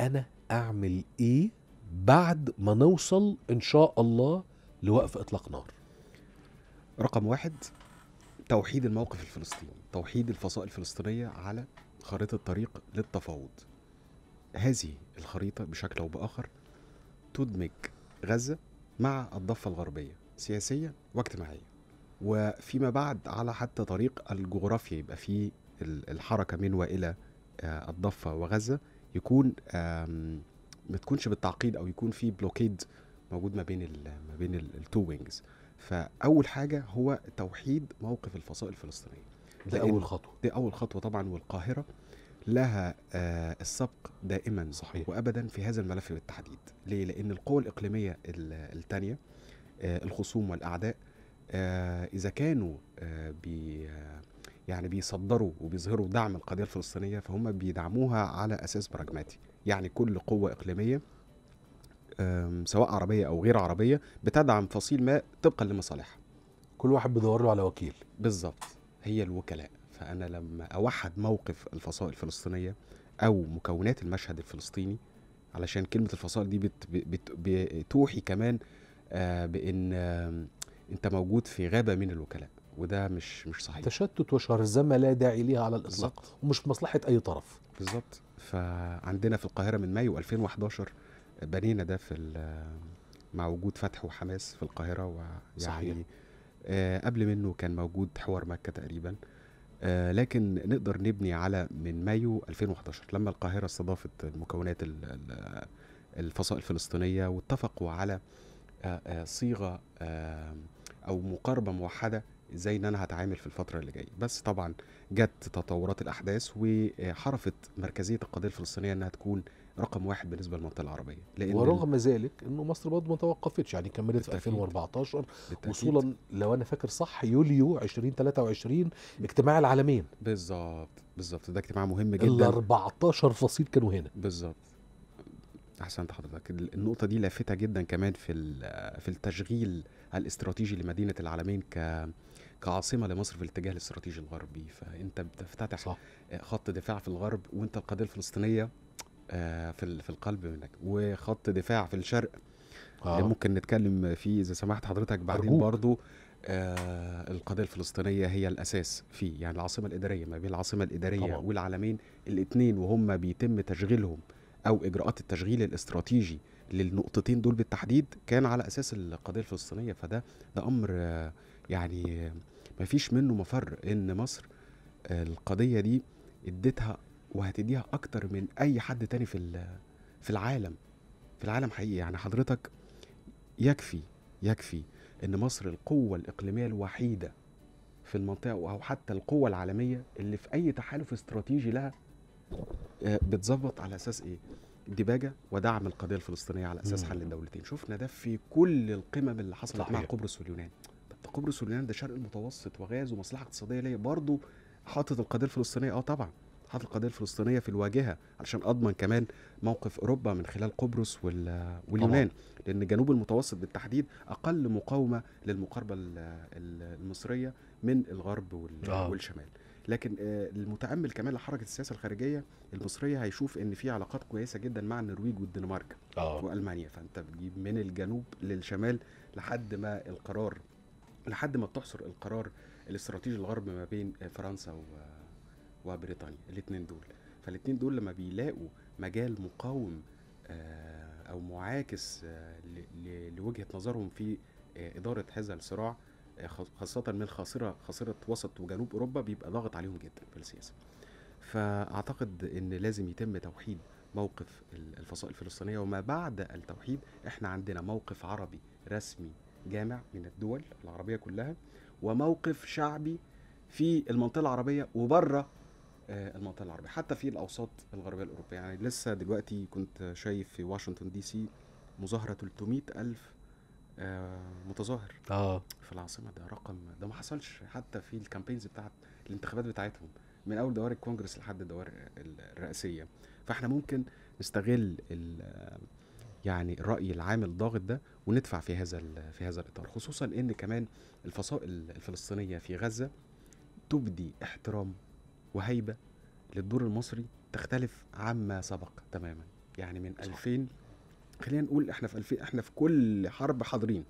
انا اعمل ايه بعد ما نوصل ان شاء الله لوقف اطلاق نار رقم واحد توحيد الموقف الفلسطيني توحيد الفصائل الفلسطينيه على خريطه طريق للتفاوض هذه الخريطه بشكل او باخر تدمج غزه مع الضفه الغربيه سياسيا واجتماعيا وفيما بعد على حتى طريق الجغرافيا يبقى فيه الحركه من والى آه، الضفه وغزه يكون ما تكونش بالتعقيد او يكون في بلوكيد موجود ما بين ما بين التو وينجز فاول حاجه هو توحيد موقف الفصائل الفلسطينيه دي اول خطوه دي اول خطوه طبعا والقاهره لها آه السبق دائما صحيح وابدا في هذا الملف بالتحديد ليه لان القوى الاقليميه الثانيه آه الخصوم والاعداء آه اذا كانوا آه, آه، يعني بيصدروا وبيظهروا دعم القضيه الفلسطينيه فهم بيدعموها على اساس براجماتي يعني كل قوه اقليميه سواء عربيه او غير عربيه بتدعم فصيل ما طبقا لمصالحها كل واحد بيدور له على وكيل بالظبط هي الوكلاء فانا لما اوحد موقف الفصائل الفلسطينيه او مكونات المشهد الفلسطيني علشان كلمه الفصائل دي بت بت بتوحي كمان آه، بان انت موجود في غابه من الوكلاء وده مش مش صحيح تشتت وشرذمه لا داعي ليها على الاطلاق بالزبط. ومش في مصلحه اي طرف بالظبط فعندنا في القاهره من مايو 2011 بنينا ده في مع وجود فتح وحماس في القاهره ويعني صحيح. آه قبل منه كان موجود حوار مكه تقريبا آه لكن نقدر نبني على من مايو 2011 لما القاهره استضافت المكونات الفصائل الفلسطينيه واتفقوا على آه, آه، صيغه آه، او مقاربه موحده ازاي ان انا هتعامل في الفتره اللي جايه بس طبعا جت تطورات الاحداث وحرفت مركزيه القضيه الفلسطينيه انها تكون رقم واحد بالنسبه للمنطقه العربيه لان ورغم ذلك انه مصر برضه ما توقفتش يعني كملت بالتأكيد. في 2014 بالتأكيد. وصولا لو انا فاكر صح يوليو 2023 اجتماع العالمين بالظبط بالظبط ده اجتماع مهم جدا ال 14 فصيل كانوا هنا بالظبط احسنت حضرتك النقطه دي لافته جدا كمان في في التشغيل الاستراتيجي لمدينه العالمين ك كعاصمه لمصر في الاتجاه الاستراتيجي الغربي فانت بتفتتح صح. خط دفاع في الغرب وانت القضيه الفلسطينيه آه، في في القلب منك وخط دفاع في الشرق آه. ممكن نتكلم فيه اذا سمحت حضرتك بعدين أرجوك. برضو آه القضيه الفلسطينيه هي الاساس فيه يعني العاصمه الاداريه ما بين العاصمه الاداريه طبعا. والعالمين الاثنين وهم بيتم تشغيلهم او اجراءات التشغيل الاستراتيجي للنقطتين دول بالتحديد كان على اساس القضيه الفلسطينيه فده ده امر يعني ما فيش منه مفر ان مصر القضيه دي اديتها وهتديها اكتر من اي حد تاني في في العالم في العالم حقيقي يعني حضرتك يكفي يكفي ان مصر القوه الاقليميه الوحيده في المنطقه او حتى القوه العالميه اللي في اي تحالف استراتيجي لها بتظبط على اساس ايه؟ دباجه ودعم القضيه الفلسطينيه على اساس حل الدولتين، شفنا ده في كل القمم اللي حصلت صحيح. مع قبرص واليونان. طب قبرص واليونان ده شرق المتوسط وغاز ومصلحه اقتصاديه ليه؟ برضه حاطط القضيه الفلسطينيه اه طبعا حاطط القضيه الفلسطينيه في الواجهه علشان اضمن كمان موقف اوروبا من خلال قبرص واليونان طبعا. لان جنوب المتوسط بالتحديد اقل مقاومه للمقاربه المصريه من الغرب آه. والشمال. لكن آه، المتامل كمان لحركه السياسه الخارجيه المصريه هيشوف ان في علاقات كويسه جدا مع النرويج والدنمارك آه. والمانيا فانت بتجيب من الجنوب للشمال لحد ما القرار لحد ما بتحصر القرار الاستراتيجي الغرب ما بين آه، فرنسا آه، وبريطانيا الاثنين دول فالاثنين دول لما بيلاقوا مجال مقاوم او معاكس لوجهه نظرهم في اداره هذا الصراع خاصه من خاصره خاصره وسط وجنوب اوروبا بيبقى ضاغط عليهم جدا في السياسه فاعتقد ان لازم يتم توحيد موقف الفصائل الفلسطينيه وما بعد التوحيد احنا عندنا موقف عربي رسمي جامع من الدول العربيه كلها وموقف شعبي في المنطقه العربيه وبره آه، المنطقه العربيه حتى في الاوساط الغربيه الاوروبيه يعني لسه دلوقتي كنت شايف في واشنطن دي سي مظاهره 300 الف آه، متظاهر اه في العاصمه ده رقم ده ما حصلش حتى في الكامبينز بتاعت الانتخابات بتاعتهم من اول دوائر الكونجرس لحد الدوائر الرئاسيه فاحنا ممكن نستغل يعني الراي العام الضاغط ده وندفع في هذا في هذا الاطار خصوصا ان كمان الفصائل الفلسطينيه في غزه تبدي احترام وهيبه للدور المصري تختلف عما سبق تماما يعني من 2000 خلينا نقول احنا في الفي... احنا في كل حرب حاضرين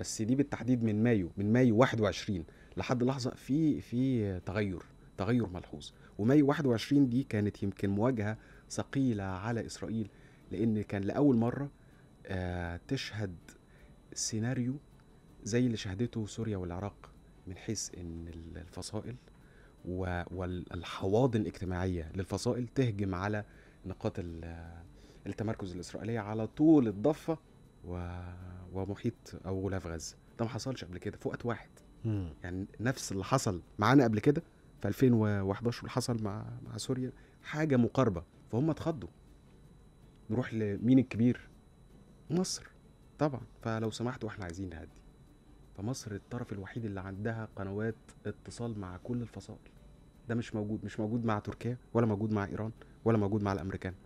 بس دي بالتحديد من مايو من مايو 21 لحد لحظه في في تغير تغير ملحوظ ومايو 21 دي كانت يمكن مواجهه ثقيله على اسرائيل لان كان لاول مره آه تشهد سيناريو زي اللي شهدته سوريا والعراق من حيث ان الفصائل والحواضن الاجتماعيه للفصائل تهجم على نقاط التمركز الاسرائيليه على طول الضفه و... ومحيط او غلاف غزه ده ما حصلش قبل كده في وقت واحد مم. يعني نفس اللي حصل معانا قبل كده في 2011 اللي حصل مع مع سوريا حاجه مقاربه فهم اتخضوا نروح لمين الكبير مصر طبعا فلو سمحتوا احنا عايزين نهدي فمصر الطرف الوحيد اللي عندها قنوات اتصال مع كل الفصائل ده مش موجود مش موجود مع تركيا ولا موجود مع ايران ولا موجود مع الامريكان